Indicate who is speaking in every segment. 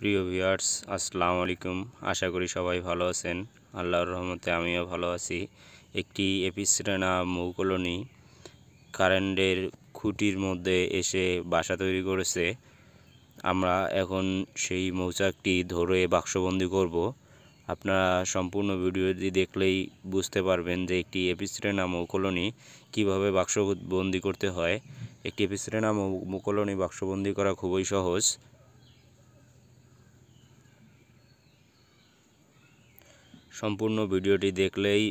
Speaker 1: প্রিয় ভিউয়ার্স আসসালামু আলাইকুম আশা করি সবাই ভালো আছেন আল্লাহর রহমতে আমিও ভালো আছি একটি এপিসিরানা মৌকলনি কারেন্টের খুঁটির মধ্যে এসে বাসা তৈরি করেছে আমরা এখন সেই মৌচাকটি ধরে বাক্সবন্দি করব আপনারা সম্পূর্ণ ভিডিওটি দেখলেই বুঝতে পারবেন যে একটি এপিসিরেনা মৌকলনি কিভাবে বাক্সবন্দি করতে হয় একটি এপিসিরেনা মৌকলনি বাক্সবন্দি করা খুবই সহজ সম্পূর্ণ ভিডিওটি দেখলেই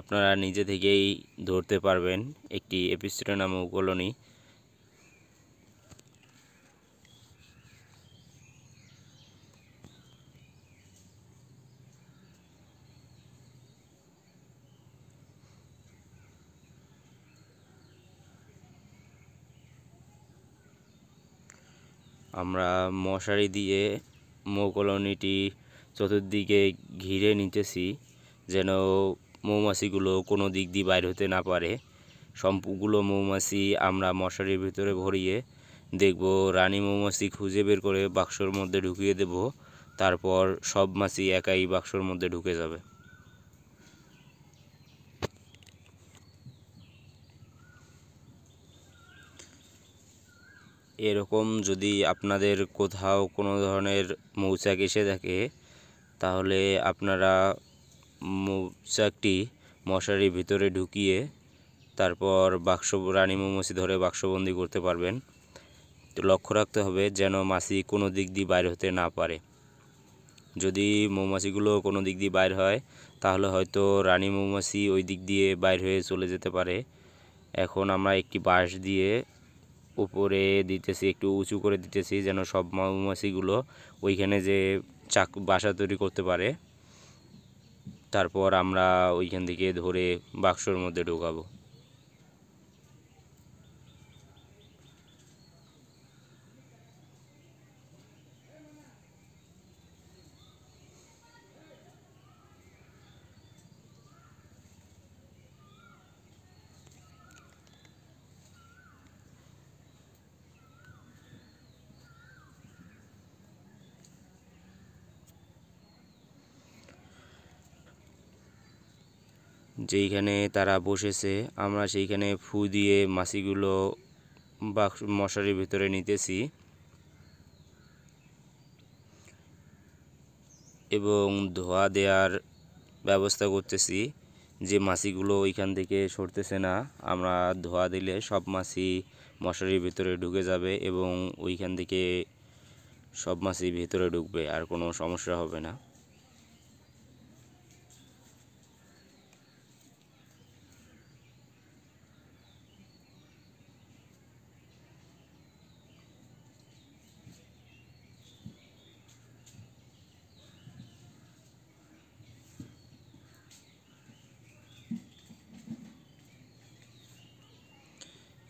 Speaker 1: আপনারা নিজে থেকেই ধরতে পারবেন একটি এপিস্ট্রে নামক কলোনি আমরা মশারি দিয়ে মৌকলোনিটি চতুর্দিকে ঘিরে নিতেছি যেন মৌমাছিগুলো কোনো দিক দিয়ে বাইর হতে না পারে সম্পগুলো মৌমাছি আমরা মশারির ভিতরে ভরিয়ে দেখব রানী মৌমাছি খুঁজে বের করে বাক্সর মধ্যে ঢুকিয়ে দেব তারপর সব মাছি একাই বাক্সর মধ্যে ঢুকে যাবে এরকম যদি আপনাদের কোথাও কোনো ধরনের মৌচাক এসে থাকে তাহলে আপনারা মৌচাকটি মশারির ভিতরে ঢুকিয়ে তারপর বাক্স রানী মৌমাছি ধরে বাক্সবন্দি করতে পারবেন তো লক্ষ্য রাখতে হবে যেন মাছি কোনো দিক দিয়ে বাইর হতে না পারে যদি মৌমাছিগুলো কোনো দিক দিয়ে বাইর হয় তাহলে হয়তো রানী মৌমাছি ওই দিক দিয়ে বাইর হয়ে চলে যেতে পারে এখন আমরা একটি বাঁশ দিয়ে উপরে দিতেছি একটু উঁচু করে দিতেছি যেন সব মৌমাছিগুলো ওইখানে যে চাক বাসা তৈরি করতে পারে তারপর আমরা ওইখান থেকে ধরে বাক্সর মধ্যে ঢোকাবো যেইখানে তারা বসেছে আমরা সেইখানে ফু দিয়ে মাছিগুলো বাক্স মশারির ভিতরে নিতেছি এবং ধোয়া দেওয়ার ব্যবস্থা করতেছি যে মাছিগুলো ওইখান থেকে সরতেছে না আমরা ধোয়া দিলে সব মাছি মশারির ভিতরে ঢুকে যাবে এবং ওইখান থেকে সব মাছি ভিতরে ঢুকবে আর কোনো সমস্যা হবে না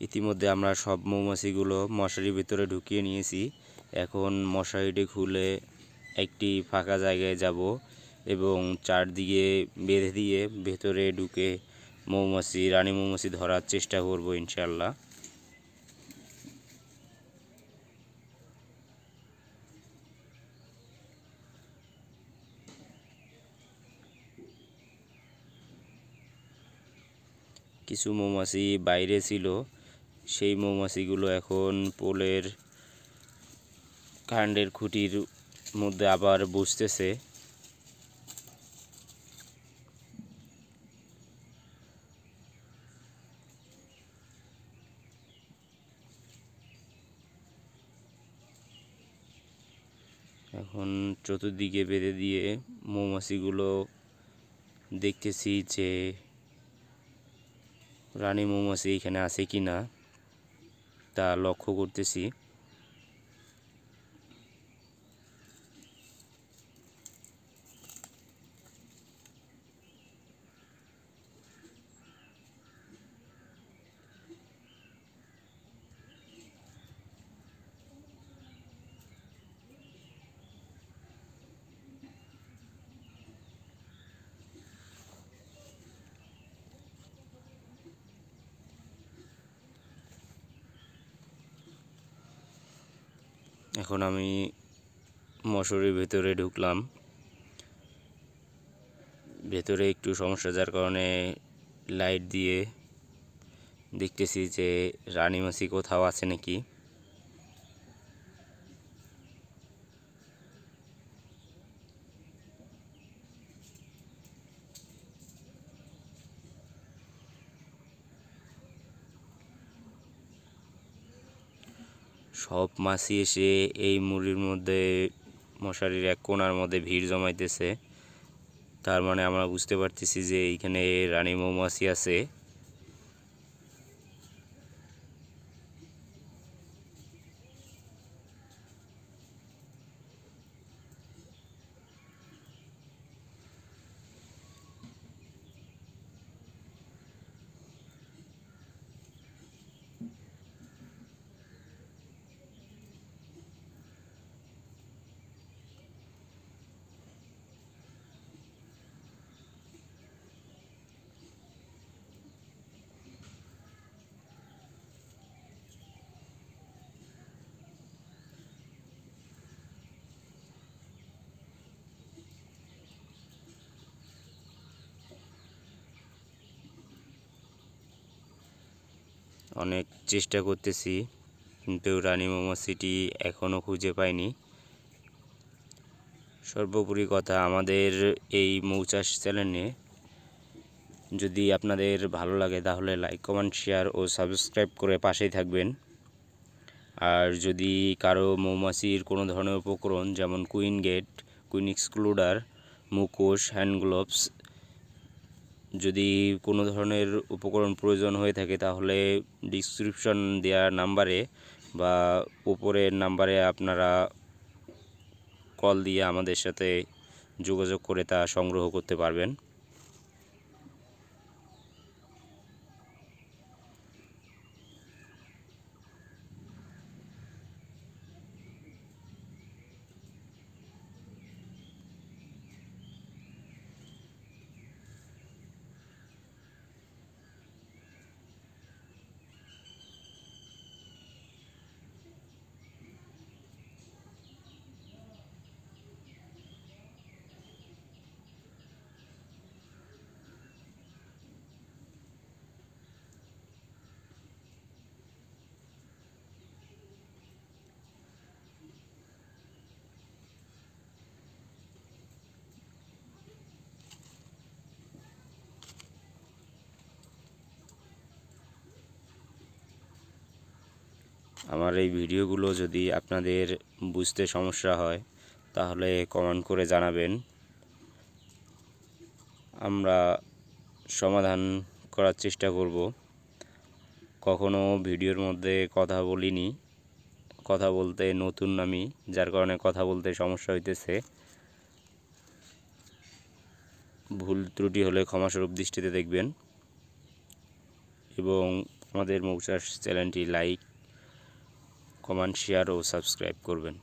Speaker 1: ইতিমধ্যে আমরা সব মৌমাছিগুলো মশারির ভিতরে ঢুকিয়ে নিয়েছি এখন মশারিটি খুলে একটি ফাঁকা জায়গায় যাব এবং চারদিকে বেঁধে দিয়ে ভেতরে ঢুকে মৌমাছি রানী মৌমাছি ধরার চেষ্টা করব ইনশাল্লাহ কিছু মৌমাছি বাইরে ছিল সেই মৌমাছিগুলো এখন পোলের কাণ্ডের খুঁটির মধ্যে আবার বসতেছে এখন চতুর্দিকে বেঁধে দিয়ে মৌমাছিগুলো দেখতেছি যে রানী মৌমাছি এখানে আছে কি না তা লক্ষ্য করতেছি এখন আমি মশুরির ভেতরে ঢুকলাম ভেতরে একটু সমস্যা যার কারণে লাইট দিয়ে দেখতেছি যে রানী মাছি কোথাও আছে নাকি সব মাছি এসে এই মুড়ির মধ্যে মশারির এক কোণার মধ্যে ভিড় জমাইতেছে তার মানে আমরা বুঝতে পারতেছি যে এইখানে রানী মৌমাছি আছে অনেক চেষ্টা করতেছি কিন্তু রানী মৌমাছিটি এখনও খুঁজে পাইনি সর্বোপরি কথা আমাদের এই মৌচাষ চ্যানেলে যদি আপনাদের ভালো লাগে তাহলে লাইক কমেন্ট শেয়ার ও সাবস্ক্রাইব করে পাশেই থাকবেন আর যদি কারো মৌমাছির কোনো ধরনের উপকরণ যেমন কুইন গেট কুইন এক্সক্লুডার মুখোশ হ্যান্ড গ্লোভস যদি কোনো ধরনের উপকরণ প্রয়োজন হয়ে থাকে তাহলে ডিসক্রিপশন দেওয়া নাম্বারে বা উপরের নাম্বারে আপনারা কল দিয়ে আমাদের সাথে যোগাযোগ করে তা সংগ্রহ করতে পারবেন আমার এই ভিডিওগুলো যদি আপনাদের বুঝতে সমস্যা হয় তাহলে কমেন্ট করে জানাবেন আমরা সমাধান করার চেষ্টা করব কখনো ভিডিওর মধ্যে কথা বলিনি কথা বলতে নতুন আমি যার কারণে কথা বলতে সমস্যা হইতেছে ভুল ত্রুটি হলে ক্ষমাস্বরূপ দৃষ্টিতে দেখবেন এবং আমাদের মৌচাষ চ্যানেলটি লাইক কমেন্ট শেয়ার ও সাবস্ক্রাইব করবেন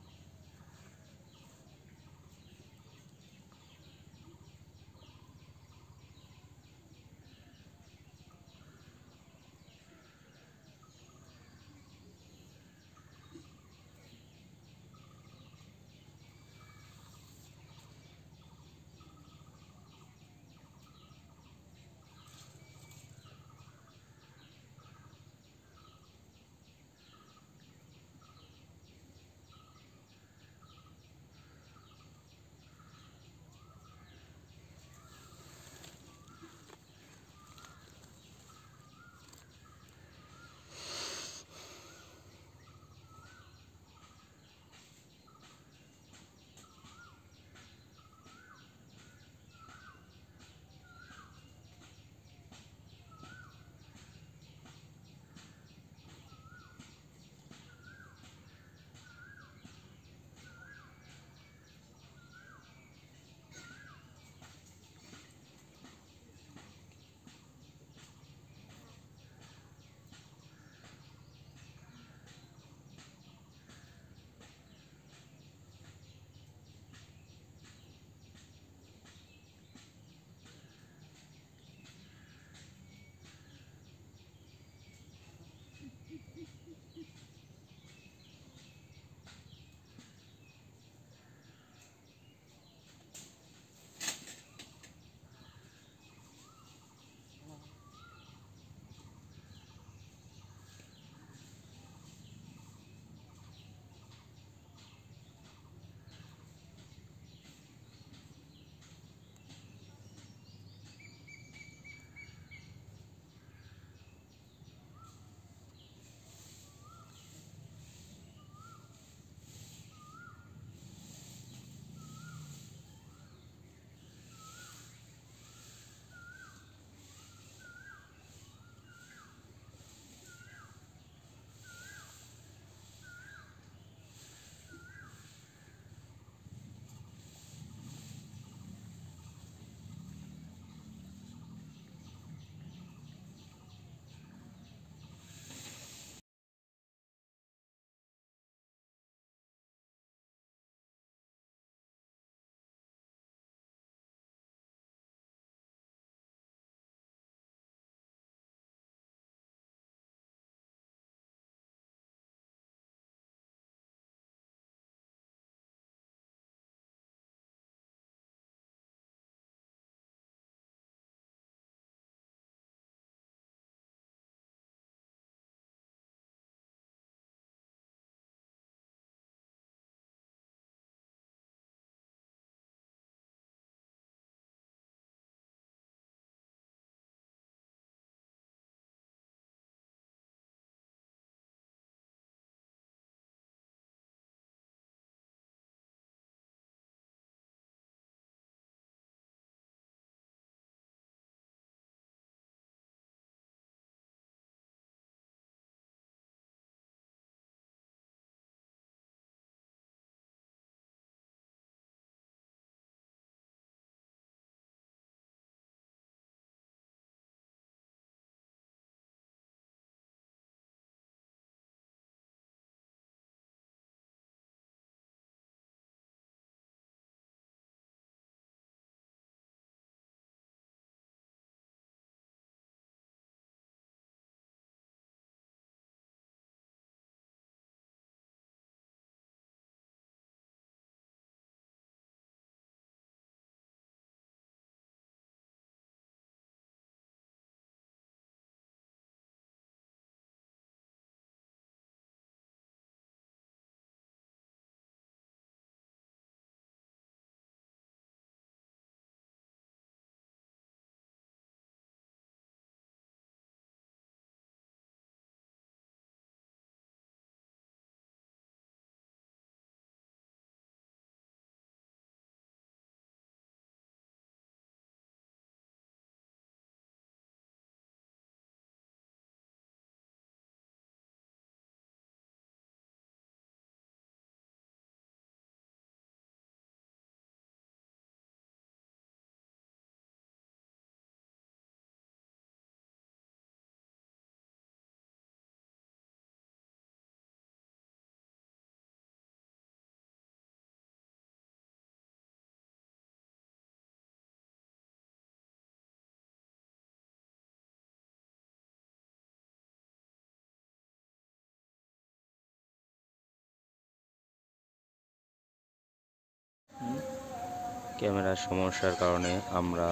Speaker 1: ক্যামেরার সমস্যার কারণে আমরা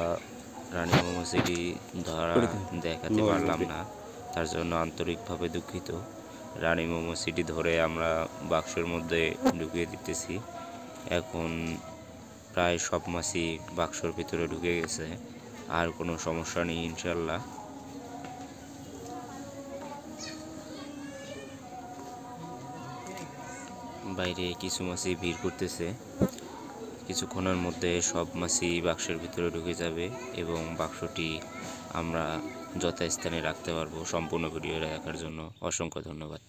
Speaker 1: রানী মৌমাছিটি ধরা দেখাতে পারলাম না তার জন্য আন্তরিকভাবে দুঃখিত রানী মৌমাছিটি ধরে আমরা বাক্সের মধ্যে ঢুকিয়ে দিতেছি এখন প্রায় সব মাছই বাক্সর ভিতরে ঢুকে গেছে আর কোনো সমস্যা নেই ইনশাল্লাহ বাইরে কিছু মাসি ভিড় করতেছে কিছুক্ষণের মধ্যে সব মাছই বাক্সের ভিতরে ঢুকে যাবে এবং বাক্সটি আমরা যথাস্থানে রাখতে পারবো সম্পূর্ণ ভিডিও দেখার জন্য অসংখ্য ধন্যবাদ